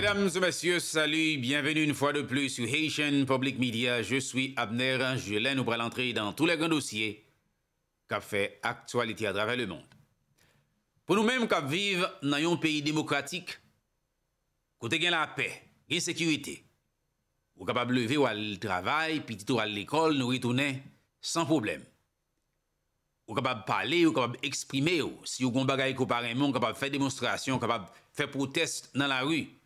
Mesdames et messieurs, salut, bienvenue une fois de plus sur Haitian Public Media. Je suis Abner Julien, nous allons entrer dans tous les grands dossiers qui fait actualité à travers le monde. Pour nous-mêmes qui vivons dans un pays démocratique, côté gain la paix, la sécurité, ou capable de lever ou travail, puis à l'école, nous retourner sans problème. Ou capable de parler, ou capable d'exprimer, si vous avez un bagage qui faire démonstration, capable de faire proteste dans la rue.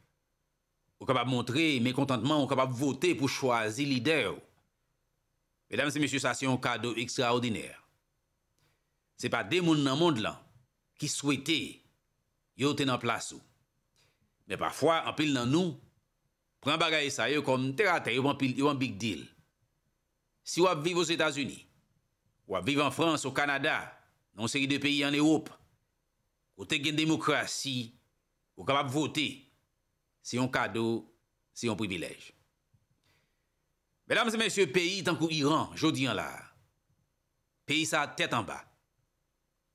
Ou kap ap montre, mè kontantman, ou kap ap vote pou chwazi lider ou. Mèdame, se mèsyou sa se yon kado ekstraordinèr. Se pa de moun nan moun lan ki swete yo tenan plas ou. Mè pa fwa, anpil nan nou, pran bagay sa yo kom terater yo anpil yo an big deal. Si wap vive ou Etats-Unis, wap vive an Frans ou Kanada, nan seri de peyi an Europe, ou te gen demokrasi, ou kap ap vote ou. c'est un cadeau, c'est un privilège. Mesdames et messieurs, pays tant qu'Iran, dis en là, pays sa tête en bas,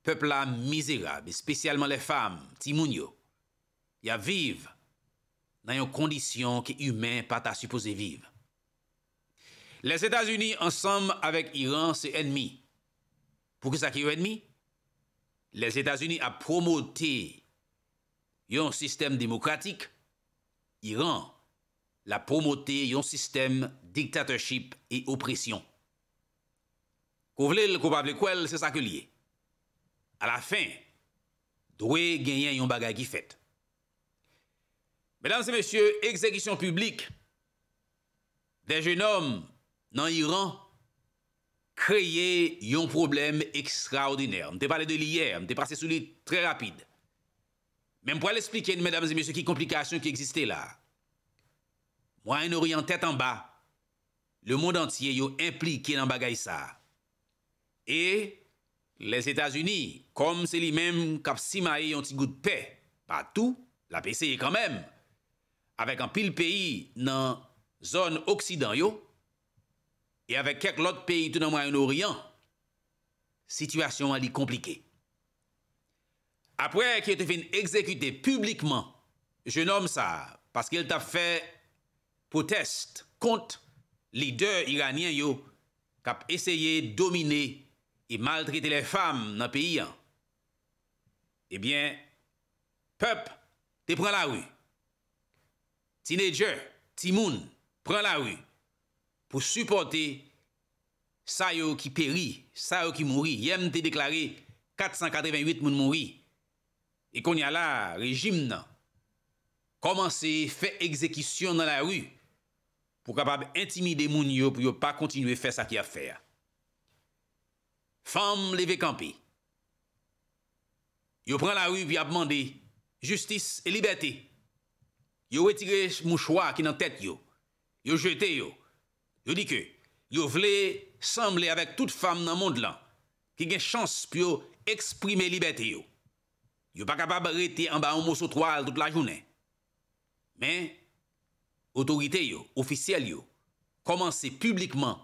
peuple là misérable, spécialement les femmes, Timounio, y a vivent dans une condition qui humain pas ta supposé vivre. Les États-Unis ensemble avec Iran, c'est ennemi. Pour que ça qui est ennemi? Les États-Unis a promoté un système démocratique Iran la promote yon sistem diktatorship e opresyon. Kouvle l koupable kouel se sa ke liye. A la fin, dwe genyen yon bagay ki fèt. Mèdame se mèsyè, exèkisyon publik, de jenom nan Iran kreye yon problem ekstraordinèr. M te pale de liye, m te pase souli trè rapide. Mem pou al esplike yon, mèdames et mèsyons, ki komplikasyon ki egziste la. Mwen yon oriyan tèt an ba, le moun d'antye yo implike yon bagay sa. E, les Etats-Unis, kom se li menm kap si may yon ti gout pe, pa tout, la PC yon kan menm, avèk an pil peyi nan zon oksidan yo, e avèk kèk lòt peyi tè nan mwen yon oriyan, situasyon an li komplikey. apre ki te fin ekzekute publikman, je nom sa, paske el ta fe poteste kont lider iranien yo kap eseye domine e maltrete le fam nan peyi an. Ebyen, pep, te pran la wu. Teenager, ti moun, pran la wu pou suporte sa yo ki peri, sa yo ki mouri, yem te deklare 488 moun mouri E kon ya la rejim nan, komanse fè ekzekisyon nan la ru, pou kapab intimide moun yo, pou yo pa kontinwe fè sa ki a fè a. Femme leve kampi. Yo pran la ru, pi a pman de justice e liberté. Yo wetire mouchwa ki nan tèt yo. Yo jete yo. Yo di ke, yo vle semble avèk tout femme nan mond lan, ki gen chans pou yo eksprime liberté yo. Yo pa kapab rete an ba an moso trwal dout la jounen. Men, otorite yo, ofisye yo, komanse publikman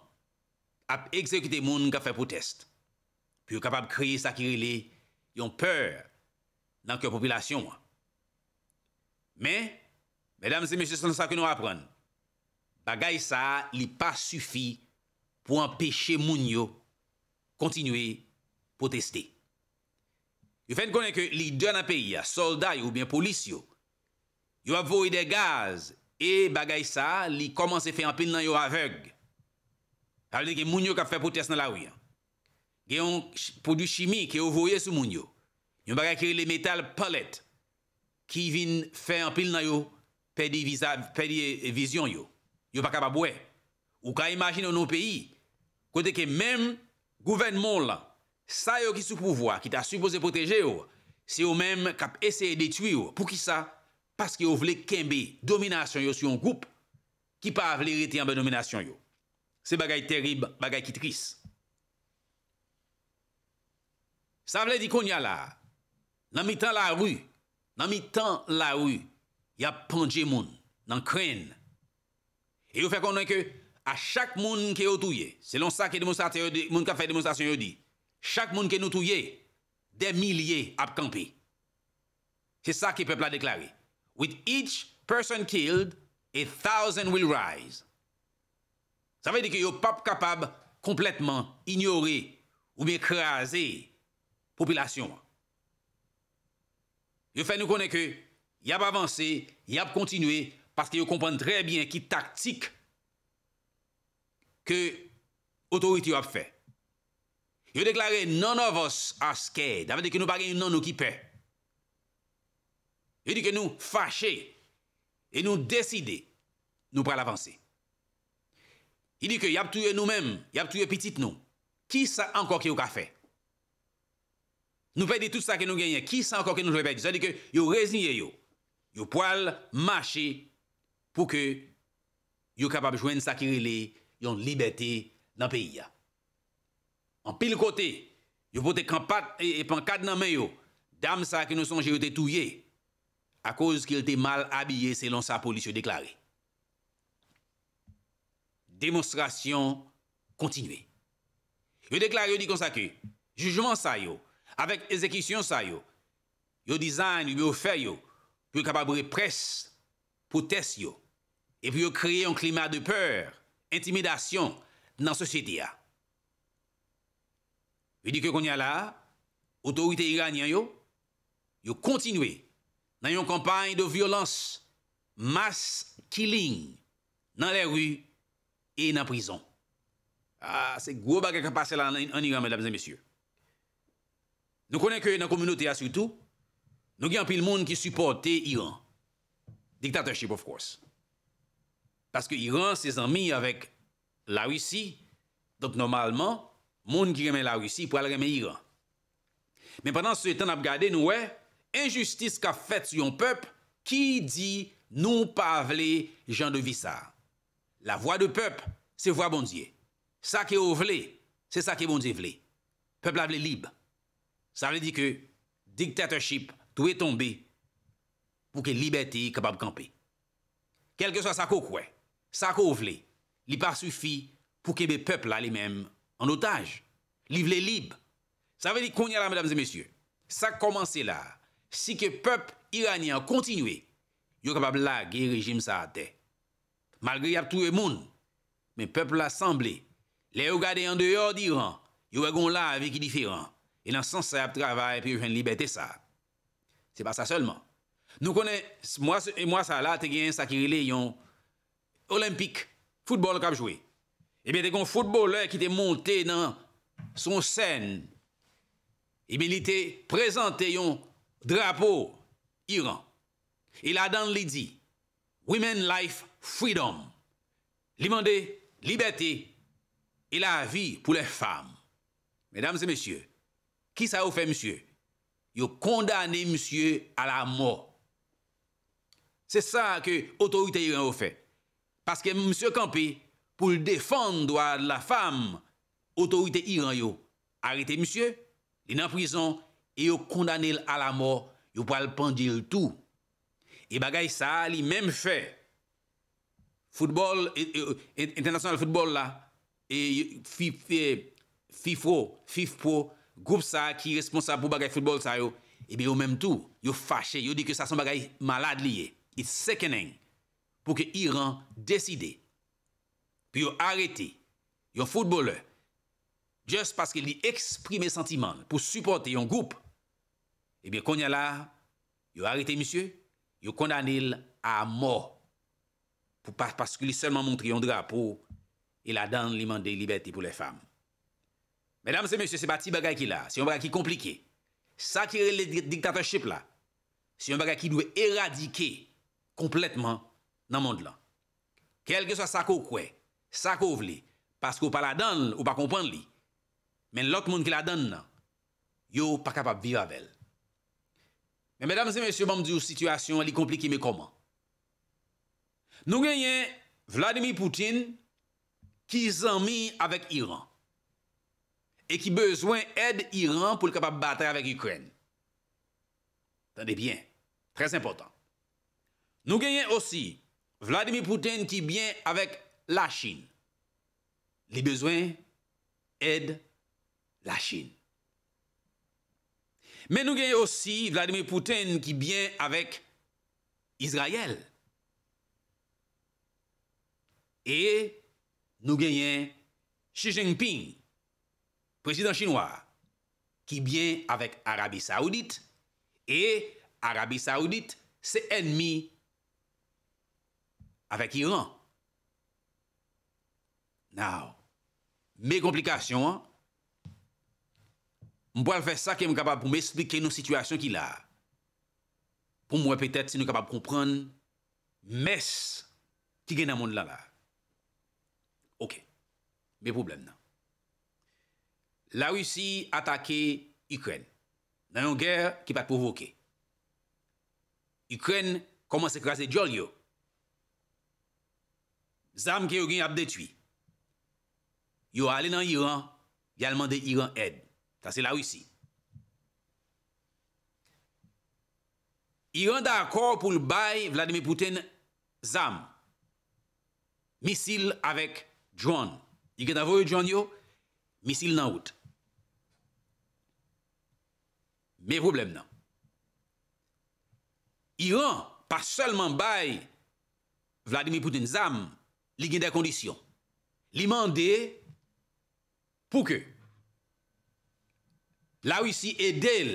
ap ekzekite moun ka fe potest. Pi yo kapab kreye sakirile yon per nan ke popilasyon. Men, bedam se mese san sa ke nou apren, bagay sa li pa sufi pou an peche moun yo kontinwe poteste. Yo fen konen ke li dè nan peyi ya, solda yo ou bien polis yo, yo ap voye de gaz, e bagay sa, li koman se fè anpil nan yo aveg. Fè alè gen moun yo kap fè potes nan la ou yan. Gen yon poudu chimik, yo voye sou moun yo, yon bagay kire le metal palette, ki vin fè anpil nan yo, pè di vizyon yo, yo pa kap ap wè. Ou ka imagine nou peyi, kote ke menm gouvenmon lan, Sa yo ki sou pouvoa, ki ta suppose proteje yo, se yo menm kap eseye detui yo, pou ki sa, paske yo vle kembe dominasyon yo sou yon goup, ki pa vle rete yon be dominasyon yo. Se bagay terib, bagay kitris. Sa vle di kon ya la, nan mi tan la ru, nan mi tan la ru, ya panje moun, nan kren. E yo fe kon nan ke, a chak moun ki yo touye, selon sa ki moun kap fay demonstasyon yo di, chak moun ke nou touye, de milye ap kampe. Ke sa ki pepe la deklare. With each person killed, a thousand will rise. Sa ve de ke yo pap kapab kompletman ignore ou be kreaze popilasyon. Yo fe nou konen ke yab avanse, yab kontinwe paske yo kompon dre bien ki taktik ke otority yo ap fey. yo deklare nonovos aske, dame de ke nou bagen yon nono ki pe. Yo di ke nou fache, e nou deside, nou pral avanse. Yo di ke yab touye nou mem, yab touye pitite nou, ki sa anko ke yo ka fe? Nou pe de tout sa ke nou genye, ki sa anko ke nou jwe pe? Yo deke yo reziye yo, yo poal mase, pou ke yo kapab jwen sakirile yon libeti nan peyi ya. An pil kote yo pote kampat epan kad nan men yo dam sa ki nou sonje yo detouye a koz ki el te mal abye selon sa polis yo deklare. Demonstrasyon kontinue. Yo deklare yo di konsa ki jujman sa yo, avek ezekisyon sa yo, yo dizayn yo yo fe yo pou yo kapaboure pres pou tes yo. E pou yo kreye an klimat de peur, intimidasyon nan sosyete ya. Ve di ke kon ya la, otorite iran yan yo, yo kontinwe nan yon kampany do violans, mas killing, nan le ru, e nan prison. Ah, a, se gro bagay ka pase la an Iran, mèdames et messieurs. Nou konen ke nan komunote ya soutou, nou gen pi l moun ki supporte Iran. Diktatèrchip of course. Paske Iran se zan mi avèk la russi, dok normalman, Moun ki reme la Rusi pou al reme Iran. Men penan se ten ap gade nou we, enjustis ka fet yon pep, ki di nou pa vle jan de visar. La vwa de pep, se vwa bondye. Sa ke ou vle, se sa ke bondye vle. Pepl avle lib. Sa vle di ke, diktataship tou e tombe pou ke libeti kabab kampe. Kelke sa sa kou kwe, sa kou vle, li pa sufi pou ke be pepl ali menm An otaj, liv le lib. Sa ve li konye la, mèdames et mèsyè. Sa komanse la, si ke pep iranian kontinwe, yo kapab la gey rejim sa ate. Malgè yap tou e moun, men pep l'assemble, le yo gade yande yo di ran, yo wè gon la ve ki diferan. E nan sanse ap travay, pe yo jen libet te sa. Se pa sa selman. Nou konen, mwa sa la, te gen sakirile, yon olimpik, futbol kap jwey. Ebe, eh te kon foutebouler ki te monte nan son sèn. Ebe, eh li te prezante yon drapo Iran. E la dan li di, Women Life Freedom. Li mande, libeti, e la vi pou le femme. Medam se mesye, ki sa ou fe mesye? Yo kondane mesye a la mor. Se sa ke otorite Iran ou fe. Paske msye kampi, pou l defan drwa la fam, otorite Iran yo, arete msye, li nan prison, e yo kondane l ala mor, yo pou al pandye l tou. E bagay sa li menm fwe, football, international football la, e FIFPRO, FIFPRO, group sa ki responsa pou bagay football sa yo, e bi yo menm tou, yo fache, yo di ke sa son bagay malade li ye, it's sèkenen, pou ke Iran deside, pou yon arete, yon foutebouleur, just paske li eksprime sentiman pou supporte yon eh goup, ebyen konya la, yon arete, misye, yon kondanil a mor, paske li selman montre yon drapo, e la dan li mande libeti pou le fam. Medam se, misye, se ba ti bagay ki la, se yon bagay ki komplike, sa ki re le diktataship la, se yon bagay ki dwe eradike kompletman nan mond lan. Kelke sa sa kou kwek, Sa kouv li, paskou pa la dan ou pa kompande li. Men lot moun ki la dan nan, yo pa kapap viva vel. Men, mesdames et messieurs, moun mdou, situasyon li komplike me koman. Nou genyen Vladimir Poutine ki zanmi avèk Iran. E ki bezwen ed Iran pou l kapap batè avèk Ukraine. Tande bien, tres important. Nou genyen osi Vladimir Poutine ki bien avèk la chine. Li bezwen, ed la chine. Men nou genye osi, Vladimir Pouten, ki byen avèk Israel. E, nou genye, Xi Jinping, presidant chinois, ki byen avèk Arabi Saoudite, e, Arabi Saoudite, se enmi avèk Iran. Nou, mè komplikasyon an, mpwa l fè sa ke m kapab pou m esprike nou situasyon ki la. Pou m wè pètè se nou kapab kompran mès ki gen nan moun la la. Ok, mè problem nan. La Rusi atake Ukren nan yon ger ki pat provoke. Ukren koman se krasè djol yo. Zam ke yon gen ap detwi. yo a ale nan Iran, yal mande Iran ed. Ta se la wisi. Iran da akor pou l bay Vladimir Poutine zam. Misil avek drone. Yike davo yo drone yo, misil nan wot. Me problem nan. Iran, pa selman bay Vladimir Poutine zam, li gen de kondisyon. Li mande, pou ke la wisi edel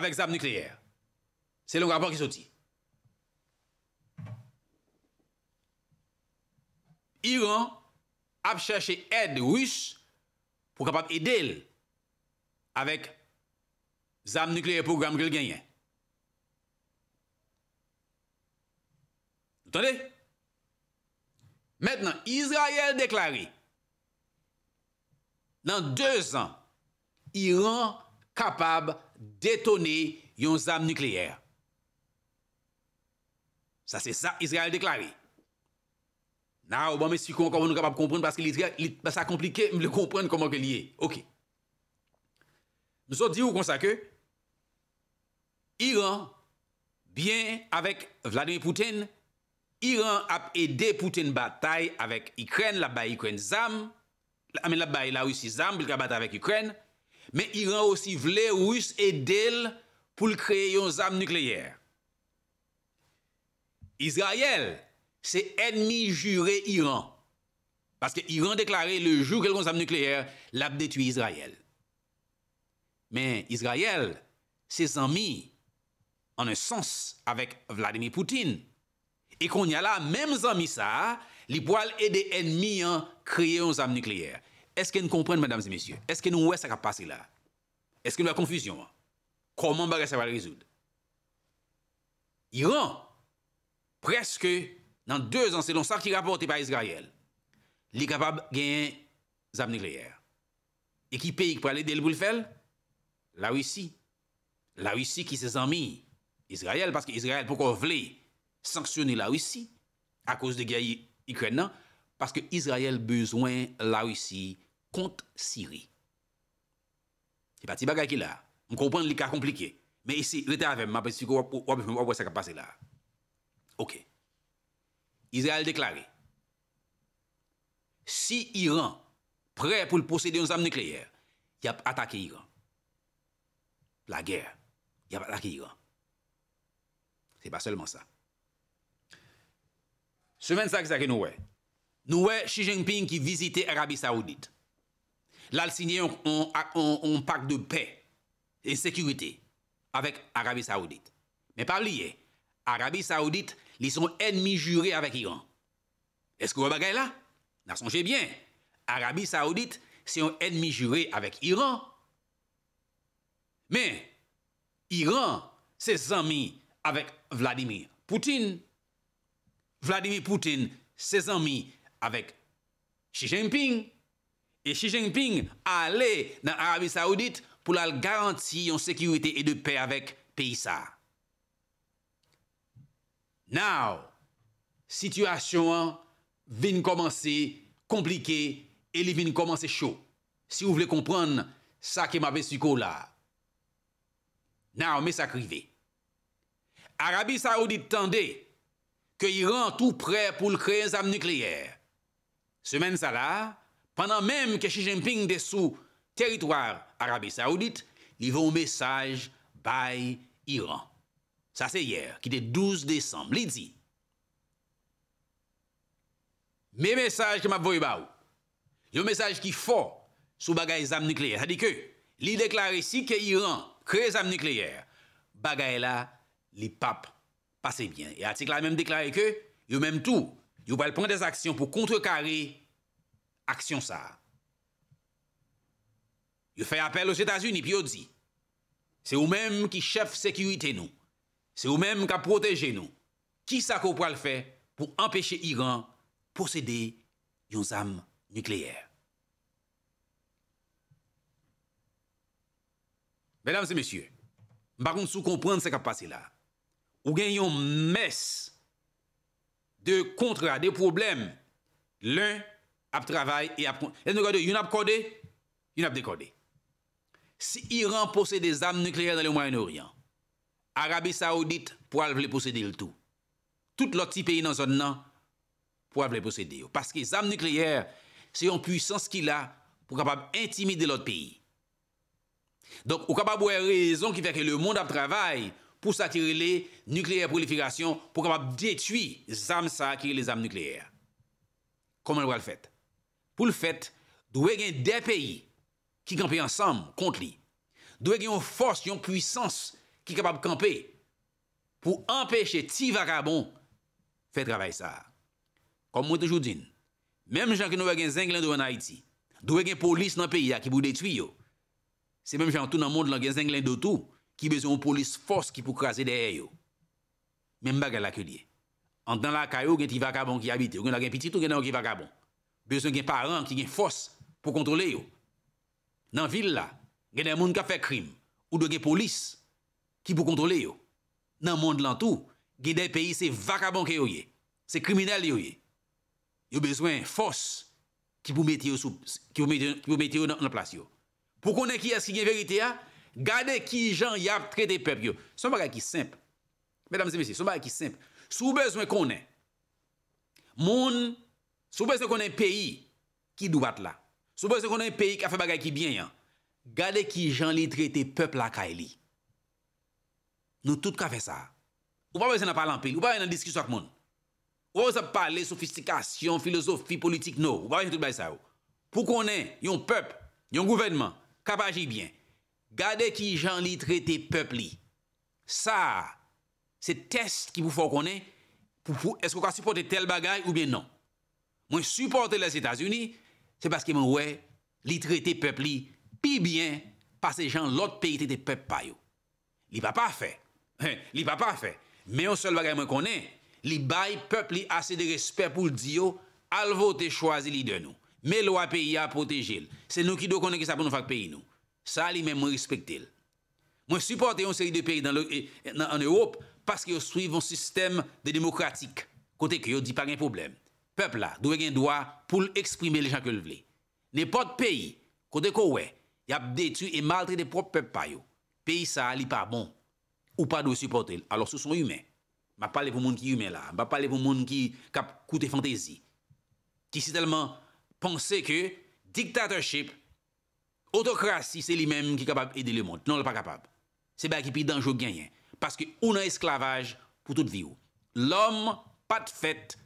avek zam nukleer. Se long rapor ki soti. Iran ap chache ed wis pou kapap edel avek zam nukleer pou gam gel genyen. Otande? Maintenant, Israël déclaré, dans deux ans, Iran capable détonner une armes nucléaire. Ça, c'est ça, Israël déclaré. Non, bon, mais si on est capable de comprendre, parce que ben, ça compliqué de comprendre comment il est. OK. Nous avons dit comme ça que Iran, bien avec Vladimir Poutine, Iran ap ede pouten batay avèk Ukren, la bay Ukren zam, amè la bay la Rusi zam, blika batay avèk Ukren, mè Iran osi vle Rus edel pou l kreye yon zam nukleyer. Israel, se enmi jure Iran, paske Iran deklare le jure yon zam nukleyer, l ap detuye Israel. Mè Israel, se zanmi an e sens avèk Vladimir Poutine, E kon nye la, mem zanmi sa, li po al ede enmi an kreye yon zam nukleyer. Eske nou komprende, madame zi mesye? Eske nou wè sa kap pase la? Eske nou la konfusyon an? Koman ba resa wale rezoud? Iran, preske nan 2 an, se lon sa ki rapote pa Israel, li kapab gen zanm nukleyer. E ki peyik pou ale dey le boule fel? La Ouissi. La Ouissi ki se zanmi Israel, paske Israel pou kon vleye, sanctionner la Russie à cause de guerre ukrainienne parce que Israël besoin la Russie contre Syrie. C'est pas si qui là. On comprend le cas compliqué. Mais ici, l'état avec moi parce que voir ce qui passé là. OK. Israël déclaré si Iran prêt pour posséder une armes nucléaires il a attaqué Iran. La guerre, il a attaqué Iran. C'est pas seulement ça. Semaine ça que nous ouais. Nous Xi Jinping qui visitait Arabie Saoudite. Là il signé un, pacte de paix et sécurité avec Arabie Saoudite. Mais pas lié. Arabie Saoudite, ils sont ennemis jurés avec Iran. Est-ce que vous avez là N'a songez bien. Arabie Saoudite, c'est un ennemi juré avec Iran. Mais Iran, c'est amis avec Vladimir Poutine. Vladimir Poutine se zanmi avèk Xi Jinping. E Xi Jinping ale nan Arabi Saoudite pou lal garanti yon sekurite e de pè avèk Paysa. Nou, sityasyon vin komanse komplike, e li vin komanse chou. Si ou vle kompran sa ke m avè suko la. Nou, me sa krive. Arabi Saoudite tende ke Iran tou pre pou l kre zanm nukleyer. Semen sa la, pandan menm ke Xi Jinping de sou teritwar Arabi-Saudit, li ve ou mesaj bay Iran. Sa se yer, ki de 12 Desemble, li di. Me mesaj ki map voye ba ou. Yo mesaj ki fo sou bagay zanm nukleyer. Sa di ke, li deklari si ke Iran kre zanm nukleyer. Bagay la, li pape. Pase byen, e atik la menm deklare ke, yo menm tou, yo bal pren des aksyon pou kontrekare aksyon sa. Yo fe apel os Etats-Unis pi yo di, se ou menm ki chef sekurite nou, se ou menm ka proteje nou, ki sa ko pral fe pou empeshe Iran posede yon zam nukleer. Menam se mesye, mba kon sou komprende se ka pase la, Ou gen yon mes de kontra, de problem, l'un ap travay et ap... Lèz nou kode, yon ap kode, yon ap de kode. Si Iran posède zanm nukleer nan le Moyen-Orient, Arabi Saoudite pou al vle posède l'tou. Tout l'ot ti peyi nan zon nan pou al vle posède yo. Paske zanm nukleer se yon pwisan skila pou kapab intimide l'ot peyi. Donk ou kapab wè rezon ki fè ke le moun ap travay... pou sa kiri le nukleer prolifikasyon, pou kapab detui zam sa kiri le zam nukleer. Koman wale fèt? Pou l fèt, dwe gen depeyi ki kampey ansam kont li. Dwe gen yon fòs, yon pwisans ki kapab kampey pou empèche ti vakabon fè travèy sa. Kom mwen te joudin, mèm jan ki nou wè gen zenglen dwen Haiti, dwe gen polis nan peyi a ki bou detui yo, se mèm jan tout nan moun lò gen zenglen dotou, ki bezo yon polis fos ki pou krasi derye yo. Men baga lakye liye. An dan la kayo gen ti vakabon ki habite yo, gen la gen pititou gen nan ki vakabon. Bezo gen paran ki gen fos pou kontrole yo. Nan vil la, gen den moun ka fe krim, ou den gen polis ki pou kontrole yo. Nan moun lantou, gen den peyi se vakabon ki yo ye, se kriminal yo ye. Yo bezo fos ki pou metye yo nan plasyo. Pou konen ki as ki gen verite ya? Gade ki jan yap trete pep yo. Sou mbaga ki semp. Mbèdame semesi, sou mbaga ki semp. Sou bezwen konen. Moun, sou bezwen konen peyi ki dout vat la. Sou bezwen konen peyi ka fe bagay ki byen yon. Gade ki jan li trete pep la ka e li. Nou tout ka fe sa. Ou pa bezwen nan parlant pil. Ou pa bezwen nan diski sou ak moun. Ou pa bezwen nan parle sofistikasyon, filosofi, politik nou. Ou pa bezwen tout bay sa yo. Pou konen yon pep, yon gouvenman, ka pa agi byen. Gade ki jan li trete pepli. Sa, se test ki pou fò konen, esko ka supporte tel bagay ou bien non. Mwen supporte les Etats-Unis, se baske mwen wè, li trete pepli, bi bien, pase jan lot peyite pep payo. Li pa pa fe. Li pa pa fe. Men yon sol bagay mwen konen, li bay pepli ase de respè pou diyo, alvo te chwazi li den nou. Men lwa peyi a potejil. Se nou ki do konen ki sa pou nou fòk peyi nou. Sa li men mwen respekte il. Mwen supporte yon seri de peyi nan eh, Europe paske yon suive yon sistem de demokratik. Kote ki yon di pa gen problem. Pepl la, dwe gen doa pou l'exprime lè jan ke l vle. Nè pot peyi, kote ko wè, yap detu e maltri de prop pep payo. Peyi sa li pa bon. Ou pa dwe supporte il. Alors sou son yume. Ma pale pou moun ki yume la. Ma pale pou moun ki kap koute fantesi. Ki si telman pense ke diktatorship Otokrasi se li menm ki kapab edi le moun. Non le pa kapab. Se baki pi danjou genyen. Paske ou nan esklavaj pou tout vi ou. L'om pat fèt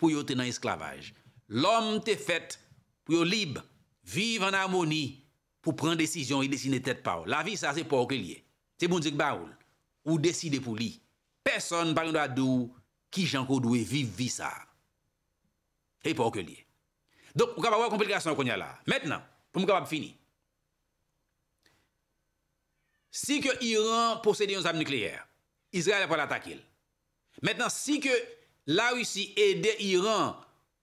pou yo te nan esklavaj. L'om te fèt pou yo lib. Viv an amoni pou pren desisyon e desine tet pa ou. La vi sa se pou ou ke liye. Se moun zik ba ou. Ou deside pou li. Personne pa rin do a dou ki jan kou dou e viv vi sa. E pou ou ke liye. Donk, ou kapab wè komplikasyon kon ya la. Mètnen, pou mou kapab fini. Si ke Iran posede yon zam nukleyer, Israel apal atakil. Metan, si ke la Rusi ede Iran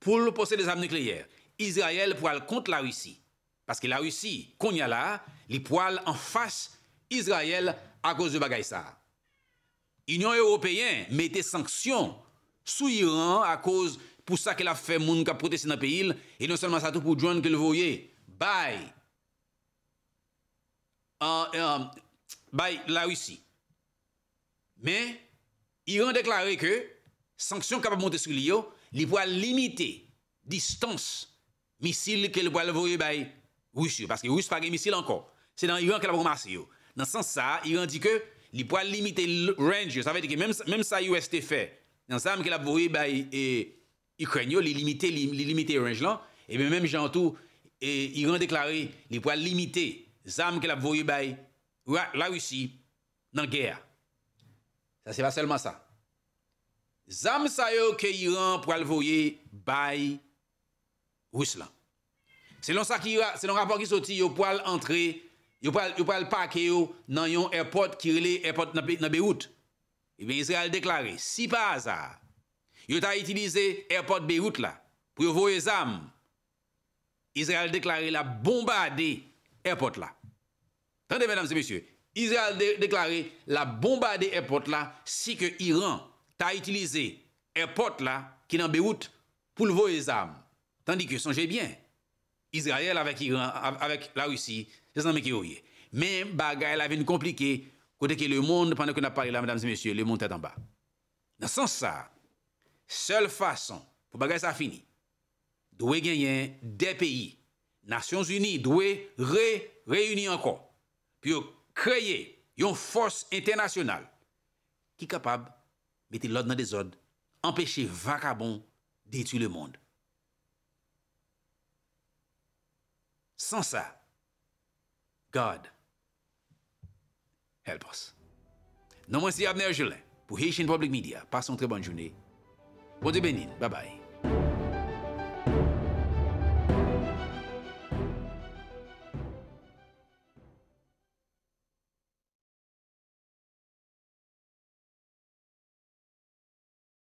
pou l'posede zam nukleyer, Israel pou al kont la Rusi. Paske la Rusi, konya la, li pou al anfas Israel akos de bagay sa. Union Europeyen mette sanksyon sou Iran akos pou sa ke la fe moun ka proteste nan peil e non selman sa tou pou joan ke l'voye. Bay! An... bay la Roussi. Men, Iran deklare ke, sanksyon kapab monte sou li yo, li pou a limite, distans, misil ke li pou a levoye bay, Roussi, paske Roussi fage misil ankon. Se nan Iran ke la pou remase yo. Nan san sa, Iran di ke, li pou a limite range yo, sa ve di ke, menm sa yo este fe, nan sa am ke la pou ve bay, Ukren yo, li limite range lan, e men menm jantou, Iran deklare, li pou a limite, zam ke la pou ve bay, la russi nan gèya. Sa se va selman sa. Zam sa yo ke Iran pou al voye bay Ruslan. Se lon sa ki yo, se lon rapor ki soti yo pou al entre, yo pou al pake yo nan yon airport ki rele airport nan Beyrout. Yon eh Israel deklare, si pa aza yo ta itilize airport Beyrout la, pou yo voye zam Israel deklare la bombade airport la. Attendez, mesdames et messieurs, Israël a déclaré la bombarder airport là, si que Iran a utilisé airport là, qui est dans Beyrouth, pour le les armes. Tandis que, songez bien, Israël avec, Iran, avec la Russie, c'est ça qui est Mais bagaille la une compliqué côté que le monde, pendant que nous parlé là, mesdames et messieurs, le monde est en bas. Dans ce sens ça, seule façon pour bagaille ça fini, doit gagner des pays. Nations Unies doit réunir encore puis créer une force internationale qui est capable de mettre l'ordre dans des ordres, empêcher vagabond détruire le monde. Sans ça, God, help us. Non, moi c'est Abner Julien, pour Haitian Public Media. Passez une très bonne journée. Bon journée. Bye bye.